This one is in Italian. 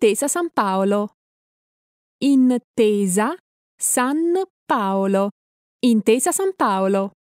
Intesa San Paolo. Intesa San Paolo. Intesa San Paolo.